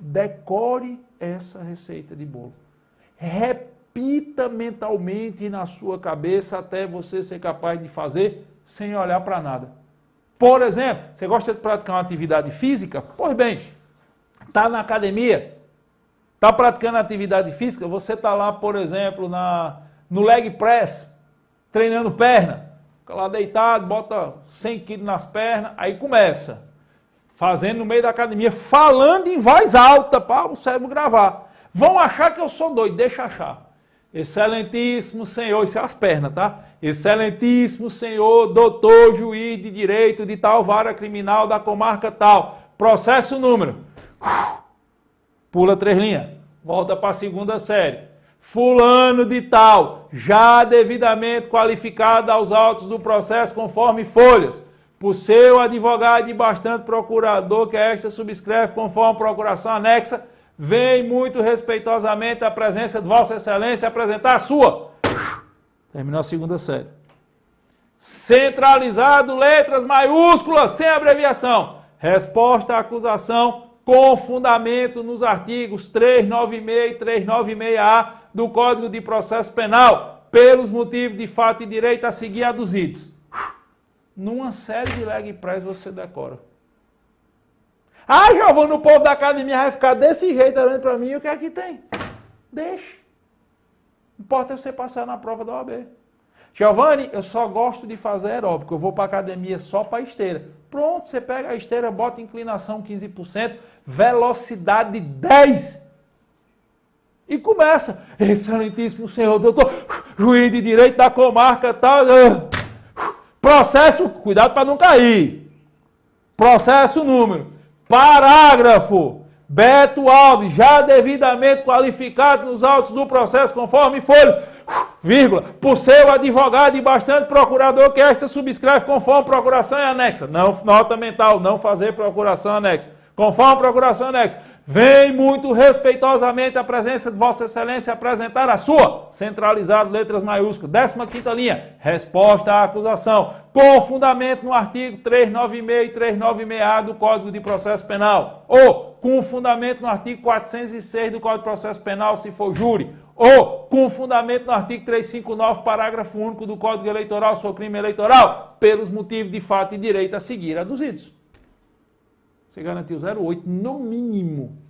Decore essa receita de bolo. Repita mentalmente na sua cabeça até você ser capaz de fazer sem olhar para nada. Por exemplo, você gosta de praticar uma atividade física? Pois bem, está na academia, está praticando atividade física, você está lá, por exemplo, na, no leg press, treinando perna, fica lá deitado, bota 100 quilos nas pernas, aí começa fazendo no meio da academia, falando em voz alta para o cérebro gravar. Vão achar que eu sou doido, deixa achar. Excelentíssimo senhor, isso é as pernas, tá? Excelentíssimo senhor, doutor, juiz de direito de tal vara criminal da comarca tal. Processo número. Pula três linhas. Volta para a segunda série. Fulano de tal, já devidamente qualificado aos autos do processo conforme folhas por seu advogado e bastante procurador que é esta subscreve conforme a procuração anexa, vem muito respeitosamente à presença de Vossa Excelência apresentar a sua. Terminou a segunda série. Centralizado, letras maiúsculas, sem abreviação. Resposta à acusação com fundamento nos artigos 396 e 396A do Código de Processo Penal, pelos motivos de fato e direito a seguir aduzidos. Numa série de leg press você decora. Ah, giovanni o povo da academia vai ficar desse jeito olhando para mim, o que é que tem? Deixa. O importa é você passar na prova da OAB. Giovanni, eu só gosto de fazer aeróbico, eu vou para academia só para esteira. Pronto, você pega a esteira, bota inclinação 15%, velocidade 10%. E começa, excelentíssimo senhor doutor, juiz de direito da comarca, tal. Tá, né? Processo, cuidado para não cair. Processo número. Parágrafo. Beto Alves, já devidamente qualificado nos autos do processo, conforme folhas, vírgula, por seu advogado e bastante procurador que esta subscreve conforme procuração e anexa. Não, nota mental, não fazer procuração anexa. Conforme procuração anexa. Vem muito respeitosamente a presença de Vossa Excelência apresentar a sua, centralizado, letras maiúsculas, 15 linha, resposta à acusação, com fundamento no artigo 396 e 396A do Código de Processo Penal, ou com fundamento no artigo 406 do Código de Processo Penal, se for júri, ou com fundamento no artigo 359, parágrafo único do Código Eleitoral, se for crime eleitoral, pelos motivos de fato e direito a seguir aduzidos. Você garantiu 0,8 no mínimo.